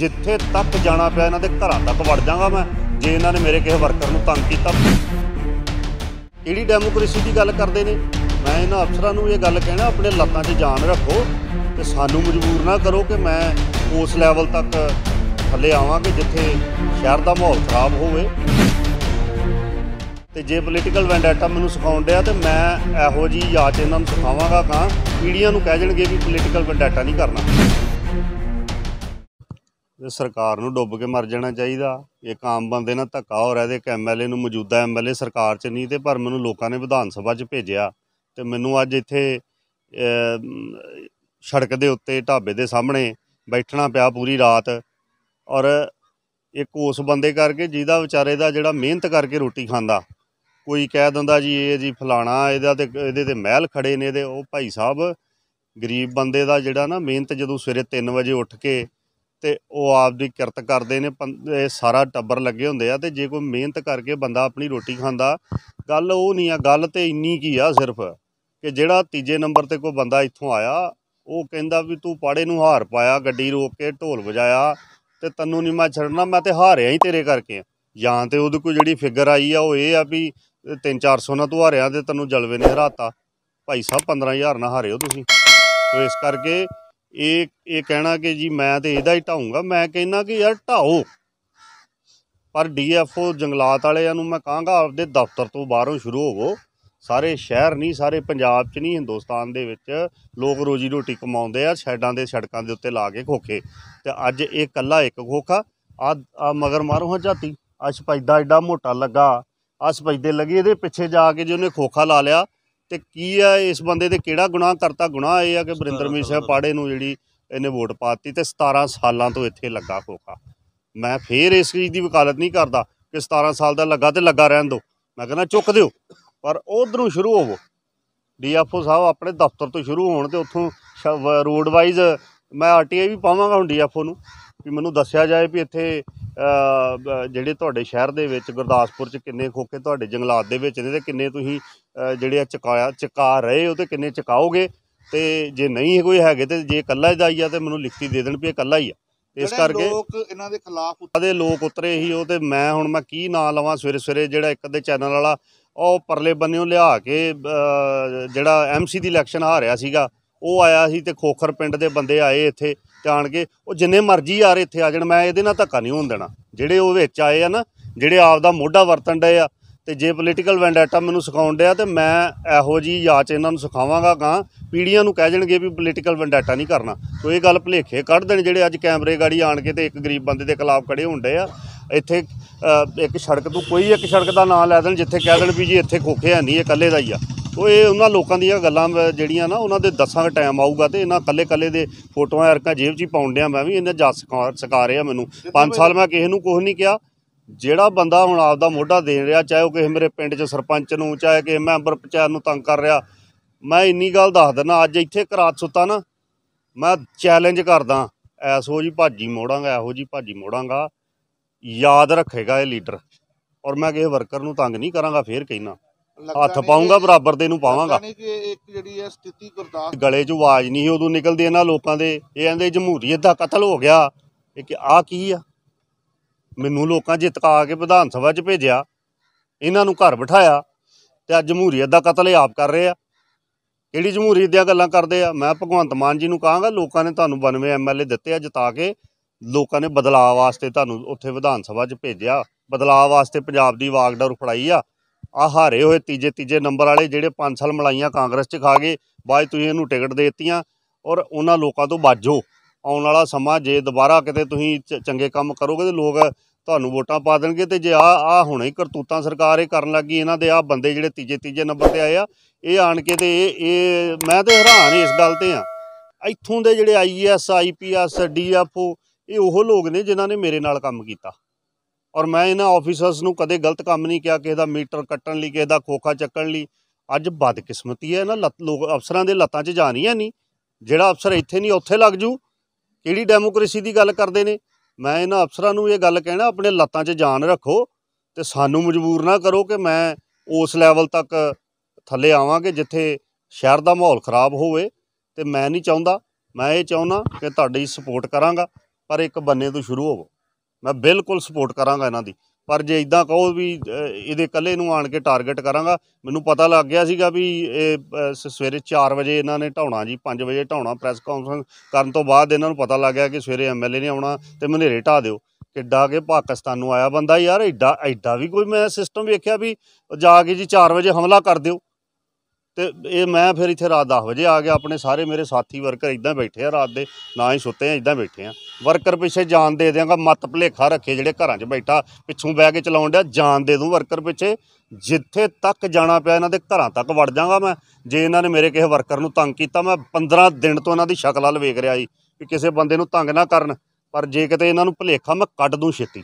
ਜਿੱਥੇ ਤੱਕ ਜਾਣਾ ਪਿਆ ਇਹਨਾਂ ਦੇ ਘਰਾਂ ਤੱਕ ਵੜ ਜਾਗਾ ਮੈਂ ਜੇ ਇਹਨਾਂ ਨੇ ਮੇਰੇ ਕਿਸੇ ਵਰਕਰ ਨੂੰ ਤੰਗ ਕੀਤਾ ਕਿਹੜੀ ਡੈਮੋਕ੍ਰੇਸੀ ਦੀ ਗੱਲ ਕਰਦੇ ਨੇ ਮੈਂ ਇਹਨਾਂ ਅਫਸਰਾਂ ਨੂੰ ਇਹ ਗੱਲ ਕਹਿਣਾ ਆਪਣੇ ਲੱਤਾਂ 'ਚ ਜਾਨ ਰੱਖੋ ਤੇ ਸਾਨੂੰ ਮਜਬੂਰ ਨਾ ਕਰੋ ਕਿ ਮੈਂ ਉਸ ਲੈਵਲ ਤੱਕ ਥੱਲੇ ਆਵਾਂ ਕਿ ਜਿੱਥੇ ਸ਼ਹਿਰ ਦਾ ਮਾਹੌਲ ਖਰਾਬ ਹੋਵੇ ਤੇ ਜੇ ਪੋਲੀਟੀਕਲ ਵੈਂਡੈਟਾ ਮੈਨੂੰ ਸਿਖਾਉਣ ਆ ਤੇ ਮੈਂ ਇਹੋ ਜੀ ਯਾਦ ਇਹਨਾਂ ਨੂੰ ਸਿਖਾਵਾਂਗਾ ਤਾਂ ਪੀੜੀਆਂ ਨੂੰ ਕਹਿ ਜਾਣਗੇ ਵੀ ਪੋਲੀਟੀਕਲ ਵੈਂਡੈਟਾ ਨਹੀਂ ਕਰਨਾ ਇਹ ਸਰਕਾਰ ਨੂੰ ਡੁੱਬ ਕੇ ਮਰ ਜਾਣਾ ਚਾਹੀਦਾ ਇੱਕ ਆਮ ਬੰਦੇ ਨਾਲ ਧੱਕਾ ਹੋ ਰਿਹਾ ਦੇ ਐਮਐਲਏ ਨੂੰ ਮੌਜੂਦਾ ਐਮਐਲਏ ਸਰਕਾਰ 'ਚ ਨਹੀਂ ਤੇ ਪਰ ਮੈਨੂੰ ਲੋਕਾਂ ਨੇ ਵਿਧਾਨ ਸਭਾ 'ਚ ਭੇਜਿਆ ਤੇ ਮੈਨੂੰ ਅੱਜ ਇੱਥੇ ਸੜਕ ਦੇ ਉੱਤੇ ਢਾਬੇ ਦੇ ਸਾਹਮਣੇ ਬੈਠਣਾ ਪਿਆ ਪੂਰੀ ਰਾਤ ਔਰ ਇੱਕ ਉਸ ਬੰਦੇ ਕਰਕੇ ਜਿਹਦਾ ਵਿਚਾਰੇ ਦਾ ਜਿਹੜਾ ਮਿਹਨਤ ਕਰਕੇ ਰੋਟੀ ਖਾਂਦਾ ਕੋਈ ਕਹਿ ਦਿੰਦਾ ਜੀ ਇਹ ਜੀ ਫਲਾਣਾ ਇਹਦਾ ਤੇ ਇਹਦੇ ਤੇ ਮਹਿਲ ਖੜੇ ਨੇ ਇਹਦੇ ਉਹ ਭਾਈ ਸਾਹਿਬ ਗਰੀਬ ਬੰਦੇ ਦਾ ਜਿਹੜਾ ਨਾ ਮਿਹਨਤ ਜਦੋਂ ਸਵੇਰੇ 3 ਵਜੇ ਉੱਠ ਕੇ ਤੇ ਉਹ ਆਪਦੀ ਕਿਰਤ ਕਰਦੇ ਨੇ ਇਹ ਸਾਰਾ ਟੱਬਰ ਲੱਗੇ ਹੁੰਦੇ ਆ ਤੇ ਜੇ ਕੋਈ ਮਿਹਨਤ ਕਰਕੇ ਬੰਦਾ ਆਪਣੀ ਰੋਟੀ ਖਾਂਦਾ ਗੱਲ ਉਹ ਨਹੀਂ ਆ ਗੱਲ ਤੇ ਇੰਨੀ ਕੀ ਆ ਸਿਰਫ ਕਿ ਜਿਹੜਾ ਤੀਜੇ ਨੰਬਰ ਤੇ ਕੋਈ ਬੰਦਾ ਇੱਥੋਂ ਆਇਆ ਉਹ ਕਹਿੰਦਾ ਵੀ ਤੂੰ ਪਾੜੇ ਨੂੰ ਹਾਰ ਪਾਇਆ ਗੱਡੀ ਰੋਕ ਕੇ ਢੋਲ ਵਜਾਇਆ ਤੇ ਤੈਨੂੰ ਨਹੀਂ ਮੈਂ ਛੱਡਣਾ ਮੈਂ ਤੇ ਹਾਰਿਆ ਹੀ ਤੇਰੇ ਕਰਕੇ ਜਾਂ ਤੇ ਉਹਦੇ ਕੋਈ ਜਿਹੜੀ ਫਿਗਰ ਆਈ ਆ ਉਹ ਇਹ ਆ ਵੀ 3-400 ਨਾਲ ਤੂੰ ਹਾਰਿਆ ਤੇ ਤੈਨੂੰ ਜਲਵੇ ਨੇ ਹਰਾਤਾ ਭਾਈ ਸਾਹਿਬ 15000 ਨਾਲ ਹਾਰਿਓ ਤੁਸੀਂ ਤੋ ਇਸ ਕਰਕੇ ਇਹ ਇਹ ਕਹਿਣਾ ਕਿ ਜੀ ਮੈਂ ਤੇ ਇਹਦਾ ਹੀ ਢਾਉਂਗਾ ਮੈਂ ਕਹਿੰਨਾ ਕਿ ਯਾਰ ਢਾਓ ਪਰ ਡੀਐਫਓ ਜੰਗਲਾਤ ਵਾਲਿਆਂ ਨੂੰ ਮੈਂ ਕਹਾਂਗਾ ਆਪਦੇ ਦਫ਼ਤਰ ਤੋਂ ਬਾਹਰੋਂ ਸ਼ੁਰੂ ਹੋਵੋ ਸਾਰੇ ਸ਼ਹਿਰ ਨਹੀਂ ਸਾਰੇ ਪੰਜਾਬ 'ਚ ਨਹੀਂ ਹਿੰਦੁਸਤਾਨ ਦੇ ਵਿੱਚ ਲੋਕ ਰੋਜੀ ਰੋਟੀ ਕਮਾਉਂਦੇ ਆ ਸ਼ੈਡਾਂ ਦੇ ਸੜਕਾਂ ਦੇ ਉੱਤੇ ਲਾ ਕੇ ਖੋਖੇ ਤੇ ਅੱਜ ਇਹ ਕੱਲਾ ਇੱਕ ਖੋਖਾ ਆ ਮਗਰ ਮਾਰੋ ਹਾਂ ਜਾਤੀ ਆ ਦਾ ਐਡਾ ਮੋਟਾ ਲੱਗਾ ਆ ਦੇ ਲੱਗੇ ਇਹਦੇ ਪਿੱਛੇ ਜਾ ਕੇ ਜਿਹਨੇ ਖੋਖਾ ਲਾ ਲਿਆ ਤੇ ਕੀ ਆ ਇਸ ਬੰਦੇ ਦੇ ਕਿਹੜਾ ਗੁਨਾਹ ਕਰਤਾ ਗੁਨਾਹ ਇਹ ਆ ਕਿ ਬਰਿੰਦਰ ਮੀਰ ਸਿੰਘ ਪਾੜੇ ਨੂੰ ਜਿਹੜੀ ਇਹਨੇ ਵੋਟ ਪਾਤੀ ਤੇ 17 ਸਾਲਾਂ ਤੋਂ ਇੱਥੇ ਲੱਗਾ ਹੋਕਾ ਮੈਂ ਫੇਰ ਇਸ ਚੀਜ਼ ਦੀ ਵਕਾਲਤ ਨਹੀਂ ਕਰਦਾ ਕਿ 17 ਸਾਲ ਦਾ ਲੱਗਾ ਤੇ ਲੱਗਾ ਰਹਿਣ ਦੋ ਮੈਂ ਕਹਿੰਦਾ ਚੁੱਕ ਦਿਓ ਪਰ ਉਧਰੋਂ ਸ਼ੁਰੂ ਹੋਵੋ ਡੀਐਫਓ ਸਾਹਿਬ ਆਪਣੇ ਦਫ਼ਤਰ ਤੋਂ ਸ਼ੁਰੂ ਹੋਣ ਤੇ ਉੱਥੋਂ ਰੋਡ ਵਾਈਜ਼ ਮੈਂ ਆਰਟੀਆਈ ਵੀ ਪਾਵਾਂਗਾ ਹੁਣ ਡੀਐਫਓ ਨੂੰ ਵੀ ਮੈਨੂੰ ਦੱਸਿਆ ਜਾਏ ਵੀ ਇੱਥੇ ਜਿਹੜੇ ਤੁਹਾਡੇ ਸ਼ਹਿਰ ਦੇ ਵਿੱਚ ਗੁਰਦਾਸਪੁਰ 'ਚ ਕਿੰਨੇ ਖੋਕੇ ਤੁਹਾਡੇ ਜੰਗਲਾਤ ਦੇ ਵਿੱਚ ਨੇ ਤੇ ਕਿੰਨੇ ਤੁਸੀਂ ਜਿਹੜੇ ਚਕਾਇਆ ਚਕਾ ਰਹੇ ਉਹ ਤੇ ਕਿੰਨੇ ਚਕਾਓਗੇ ਤੇ ਜੇ ਨਹੀਂ ਕੋਈ ਹੈਗੇ ਤੇ ਜੇ ਇਕੱਲਾ ਹੀ ਦਾਈਆ ਤੇ ਮੈਨੂੰ ਲਿਖਤੀ ਦੇ ਦੇਣ ਵੀ ਇਹ ਇਕੱਲਾ ਹੀ ਆ ਇਸ ਕਰਕੇ ਲੋਕ ਇਹਨਾਂ ਦੇ ਖਿਲਾਫ ਉਹਦੇ ਲੋਕ ਉਤਰੇ ਹੀ ਉਹ ਤੇ ਮੈਂ ਹੁਣ ਮੈਂ ਕੀ ਨਾਂ ਲਵਾਂ ਸਵੇਰੇ ਸਵੇਰੇ ਜਿਹੜਾ ਇੱਕ ਅੱਦੇ ਚੈਨਲ ਵਾਲਾ ਉਹ ਪਰਲੇ ਬੰਨਿਓ ਲਿਆ ਕੇ ਜਿਹੜਾ ਐਮਸੀ ਦੀ ਇਲੈਕਸ਼ਨ ਆ ਰਿਹਾ ਸੀਗਾ ਉਹ ਆਇਆ ਸੀ ਤੇ ਖੋਖਰ ਪਿੰਡ ਦੇ ਬੰਦੇ ਆਏ ਇੱਥੇ ਜਾਣ ਕੇ ਉਹ ਜਿੰਨੇ ਮਰਜ਼ੀ ਆ ਰਹੇ ਇੱਥੇ ਆ ਜਣ ਮੈਂ ਇਹਦੇ ਨਾਲ ਧੱਕਾ ਨਹੀਂ ਹੋਣ ਦੇਣਾ ਜਿਹੜੇ ਉਹ ਵਿੱਚ ਆਏ ਆ ਨਾ ਜਿਹੜੇ ਆਪ ਦਾ ਮੋਢਾ ਵਰਤਣ ਡਏ ਆ ਤੇ ਜੇ ਪੋਲੀਟੀਕਲ ਵੈਂਡੈਟਾ ਮੈਨੂੰ ਸਿਖਾਉਣ ਡਿਆ ਤੇ ਮੈਂ ਇਹੋ ਜੀ ਯਾਚ ਇਹਨਾਂ ਨੂੰ ਸਿਖਾਵਾਂਗਾ ਕਾਂ ਪੀੜੀਆਂ ਨੂੰ ਕਹਿ ਜਣਗੇ ਵੀ ਪੋਲੀਟੀਕਲ ਵੈਂਡੈਟਾ ਨਹੀਂ ਕਰਨਾ ਤੋ ਇਹ ਗੱਲ ਭਲੇਖੇ ਕੱਢ ਦੇਣ ਜਿਹੜੇ ਅੱਜ ਕੈਮਰੇ ਗਾੜੀ ਆਣ ਕੇ ਤੇ ਇੱਕ ਗਰੀਬ ਬੰਦੇ ਦੇ ਖਿਲਾਫ ਖੜੇ ਹੁੰਦੇ ਆ ਇੱਥੇ ਇੱਕ ਸੜਕ ਤੋਂ ਕੋਈ ਇੱਕ ਸੜਕ ਦਾ ਨਾਮ ਲੈ ਦੇਣ ਜਿੱਥੇ ਕਹਿ ਦੇਣ ਵੀ ਜੀ ਇੱਥੇ ਖੋਖੇ ਹੈ ਨਹੀਂ ਇਹ ਇਕੱਲੇ ਦਾ ਹੀ ਆ ਉਹ ਇਹ ਉਹਨਾਂ ਲੋਕਾਂ ਦੀਆਂ ਗੱਲਾਂ ਜਿਹੜੀਆਂ ਨਾ ਉਹਨਾਂ ਦੇ ਦੱਸਾਂ ਟਾਈਮ ਆਊਗਾ ਤੇ ਇਹਨਾਂ ਕੱਲੇ ਕੱਲੇ ਦੇ ਫੋਟੋਆਂ ਅਰਕਾਂ ਜੇਬ 'ਚ ਹੀ ਆ ਮੈਂ ਵੀ ਇਹਨਾਂ ਜਾ ਸਿਖਾ ਰਿਹਾ ਮੈਨੂੰ 5 ਸਾਲ ਮੈਂ ਕਿਸੇ ਨੂੰ ਕੁਝ ਨਹੀਂ ਕਿਹਾ ਜਿਹੜਾ ਬੰਦਾ ਹੁਣ ਆਪਦਾ ਮੋਢਾ ਦੇ ਰਿਹਾ ਚਾਹੇ ਉਹ ਕਿਸੇ ਮੇਰੇ ਪਿੰਡ 'ਚ ਸਰਪੰਚ ਨੂੰ ਚਾਹੇ ਕਿਸੇ ਮੈਂਬਰ ਪੰਚਾਇਤ ਨੂੰ ਤੰਗ ਕਰ ਰਿਹਾ ਮੈਂ ਇੰਨੀ ਗੱਲ ਦੱਸ ਦਿੰਦਾ ਅੱਜ ਇੱਥੇ ਕਰਾਤ ਸੁੱਤਾ ਨਾ ਮੈਂ ਚੈਲੰਜ ਕਰਦਾ ਐਸੋ ਜੀ ਭਾਜੀ ਮੋੜਾਂਗਾ ਇਹੋ ਜੀ ਭਾਜੀ ਮੋੜਾਂਗਾ ਯਾਦ ਰੱਖੇਗਾ ਇਹ ਲੀਡਰ ਔਰ ਮੈਂ ਕਿਸੇ ਵਰਕਰ ਨੂੰ ਤੰਗ ਨਹੀਂ ਕਰਾਂਗਾ ਫੇਰ ਕਹਿਣਾ ਹੱਥ ਪਾਉਂਗਾ ਬਰਾਬਰ ਦੇ ਨੂੰ ਪਾਵਾਂਗਾ ਇੱਕ ਜਿਹੜੀ ਸਥਿਤੀ ਗੁਰਦਾਸ ਗਲੇ 'ਚ ਆਵਾਜ਼ ਨਹੀਂ ਉਦੋਂ ਨਿਕਲਦੀ ਇਹਨਾਂ ਲੋਕਾਂ ਦੇ ਇਹ ਕਹਿੰਦੇ ਜਮਹੂਰੀਅਤ ਦਾ ਕਤਲ ਹੋ ਗਿਆ ਇਹ ਕਿ ਆ ਕੀ ਆ ਮੈਨੂੰ ਲੋਕਾਂ ਜਿਤਕਾ ਕੇ ਵਿਧਾਨ ਸਭਾ 'ਚ ਭੇਜਿਆ ਇਹਨਾਂ ਨੂੰ ਘਰ ਬਿਠਾਇਆ ਤੇ ਅੱਜ ਜਮਹੂਰੀਅਤ ਦਾ ਕਤਲ ਆਪ ਕਰ ਰਹੇ ਆ ਕਿਹੜੀ ਜਮਹੂਰੀਅਤ ਦੀਆਂ ਗੱਲਾਂ ਕਰਦੇ ਆ ਮੈਂ ਭਗਵੰਤ ਮਾਨ ਜੀ ਨੂੰ ਕਹਾਂਗਾ ਲੋਕਾਂ ਨੇ ਤੁਹਾਨੂੰ 92 ਐਮਐਲਏ ਦਿੱਤੇ ਆ ਜਿਤਾ ਕੇ ਲੋਕਾਂ ਨੇ ਬਦਲਾਅ ਵਾਸਤੇ ਤੁਹਾਨੂੰ ਉੱਥੇ ਵਿਧਾਨ ਸਭਾ 'ਚ ਭੇਜਿਆ ਬਦਲਾਅ ਵਾਸਤੇ ਪੰਜਾਬ ਦੀ ਵਾਗਡਰ ਫੜਾਈ ਆ ਆ ਹਾਰੇ ਹੋਏ ਤੀਜੇ ਤੀਜੇ ਨੰਬਰ ਵਾਲੇ ਜਿਹੜੇ 5 ਸਾਲ ਮਲਾਈਆਂ ਕਾਂਗਰਸ 'ਚ ਖਾ ਗਏ ਬਾਅਦ ਤੁਸੀਂ ਇਹਨੂੰ ਟਿਕਟ ਦੇਤੀਆਂ ਔਰ ਉਹਨਾਂ ਲੋਕਾਂ ਤੋਂ ਬਾਝੋ ਆਉਣ ਵਾਲਾ ਸਮਾਂ ਜੇ ਦੁਬਾਰਾ ਕਿਤੇ ਤੁਸੀਂ ਚੰਗੇ ਕੰਮ ਕਰੋਗੇ ਤੇ ਲੋਕ ਤੁਹਾਨੂੰ ਵੋਟਾਂ ਪਾ ਦੇਣਗੇ ਤੇ ਜੇ ਆ ਆ ਹੁਣੇ ਹੀ ਕਰਤੂਤਾਂ ਸਰਕਾਰ ਇਹ ਕਰਨ ਲੱਗੀ ਇਹਨਾਂ ਦੇ ਆ ਬੰਦੇ ਜਿਹੜੇ ਤੀਜੇ ਤੀਜੇ ਨੰਬਰ ਤੇ ਆਏ ਆ ਇਹ ਆਣ ਕੇ ਤੇ ਇਹ ਮੈਂ ਤੇ ਹੈਰਾਨ ਇਸ ਗੱਲ ਤੇ ਆ ਇੱਥੋਂ ਦੇ ਜਿਹੜੇ ਆਈਐਸ ਆਈਪੀਐਸ ਡੀਐਫਓ ਇਹ ਉਹ ਲੋਕ ਨੇ ਜਿਨ੍ਹਾਂ ਨੇ ਮੇਰੇ ਨਾਲ ਕੰਮ ਕੀਤਾ ਔਰ ਮੈਂ ਇਹਨਾਂ ਆਫੀਸਰਸ ਨੂੰ ਕਦੇ ਗਲਤ ਕੰਮ ਨਹੀਂ ਕਿਹਾ ਕਿਸੇ ਦਾ ਮੀਟਰ ਕੱਟਣ ਲਈ ਕਿਸੇ ਦਾ ਖੋਖਾ ਚੱਕਣ ਲਈ ਅੱਜ ਬਦਕਿਸਮਤੀ ਹੈ ਨਾ ਲੋਕ ਅਫਸਰਾਂ ਦੇ ਲੱਤਾਂ 'ਚ ਜਾਣੀਆਂ ਨਹੀਂ ਜਿਹੜਾ ਅਫਸਰ ਇੱਥੇ ਨਹੀਂ ਉੱਥੇ ਲੱਗ ਜੂ ਕਿਹੜੀ ਡੈਮੋਕ੍ਰੇਸੀ ਦੀ ਗੱਲ ਕਰਦੇ ਨੇ ਮੈਂ ਇਹਨਾਂ ਅਫਸਰਾਂ ਨੂੰ ਇਹ ਗੱਲ ਕਹਿਣਾ ਆਪਣੇ ਲੱਤਾਂ 'ਚ ਜਾਨ ਰੱਖੋ ਤੇ ਸਾਨੂੰ ਮਜਬੂਰ ਨਾ ਕਰੋ ਕਿ ਮੈਂ ਉਸ ਲੈਵਲ ਤੱਕ ਥੱਲੇ ਆਵਾਂਗੇ ਜਿੱਥੇ ਸ਼ਹਿਰ ਦਾ ਮਾਹੌਲ ਖਰਾਬ ਹੋਵੇ ਤੇ ਮੈਂ ਨਹੀਂ ਚਾਹੁੰਦਾ ਮੈਂ ਇਹ ਚਾਹੁੰਦਾ ਕਿ ਤੁਹਾਡੀ ਸਪੋਰਟ ਕਰਾਂਗਾ ਪਰ ਇੱਕ ਬੰਨੇ ਤੋਂ ਸ਼ੁਰੂ ਹੋਵੋ ਮੈਂ ਬਿਲਕੁਲ ਸਪੋਰਟ ਕਰਾਂਗਾ ਇਹਨਾਂ ਦੀ ਪਰ ਜੇ ਇਦਾਂ ਕਹੋ ਵੀ ਇਹਦੇ ਕੱਲੇ ਨੂੰ ਆਣ ਕੇ ਟਾਰਗੇਟ ਕਰਾਂਗਾ ਮੈਨੂੰ ਪਤਾ ਲੱਗ ਗਿਆ ਸੀਗਾ ਵੀ ਇਹ ਸਵੇਰੇ 4 ਵਜੇ ਇਹਨਾਂ ਨੇ ਢਾਉਣਾ ਜੀ 5 ਵਜੇ ਢਾਉਣਾ ਪ੍ਰੈਸ ਕਾਨਫਰੰਸ ਕਰਨ ਤੋਂ ਬਾਅਦ ਇਹਨਾਂ ਨੂੰ ਪਤਾ ਲੱਗ ਗਿਆ ਕਿ ਸਵੇਰੇ ਐਮਐਲਏ ਨੇ ਆਉਣਾ ਤੇ ਮਨੇਰੇ ਢਾ ਦਿਓ ਕਿੱਡਾ ਕੇ ਪਾਕਿਸਤਾਨ ਨੂੰ ਆਇਆ ਬੰਦਾ ਯਾਰ ਐਡਾ ਐਡਾ ਵੀ ਕੋਈ ਮੈਂ ਸਿਸਟਮ ਵੇਖਿਆ ਵੀ ਜਾ ਕੇ ਜੀ 4 ਵਜੇ ਹਮਲਾ ਕਰ ਦਿਓ ਤੇ ਇਹ ਮੈਂ ਫਿਰ ਇੱਥੇ ਰਾਤ 10 ਵਜੇ ਆ ਗਿਆ ਆਪਣੇ ਸਾਰੇ ਮੇਰੇ ਸਾਥੀ ਵਰਕਰ ਇਦਾਂ ਬੈਠੇ ਆ ਰਾਤ ਦੇ ਨਾ ਹੀ ਸੁੱਤੇ ਆ ਇਦਾਂ ਬੈਠੇ ਆ ਵਰਕਰ ਪਿੱਛੇ ਜਾਨ ਦੇ ਦਿਆਂਗਾ ਮਤ ਭਲੇਖਾ ਰੱਖੇ ਜਿਹੜੇ ਘਰਾਂ 'ਚ ਬੈਠਾ ਪਿੱਛੋਂ ਬੈ ਕੇ ਚਲਾਉਣ ਡਿਆ ਜਾਨ ਦੇ ਦੂੰ ਵਰਕਰ ਪਿੱਛੇ ਜਿੱਥੇ ਤੱਕ ਜਾਣਾ ਪਿਆ ਇਹਨਾਂ ਦੇ ਘਰਾਂ ਤੱਕ ਵੜ ਜਾਗਾ ਮੈਂ ਜੇ ਇਹਨਾਂ ਨੇ ਮੇਰੇ ਕਿਸੇ ਵਰਕਰ ਨੂੰ ਤੰਗ ਕੀਤਾ ਮੈਂ 15 ਦਿਨ ਤੋਂ ਇਹਨਾਂ ਦੀ ਸ਼ਕਲ ਵੱਲ ਵੇਖ ਰਿਹਾ ਸੀ ਕਿ ਕਿਸੇ ਬੰਦੇ ਨੂੰ ਤੰਗ ਨਾ ਕਰਨ ਪਰ ਜੇ ਕਿਤੇ ਇਹਨਾਂ ਨੂੰ ਭਲੇਖਾ ਮੈਂ ਕੱਢ ਦੂੰ ਛੇਤੀ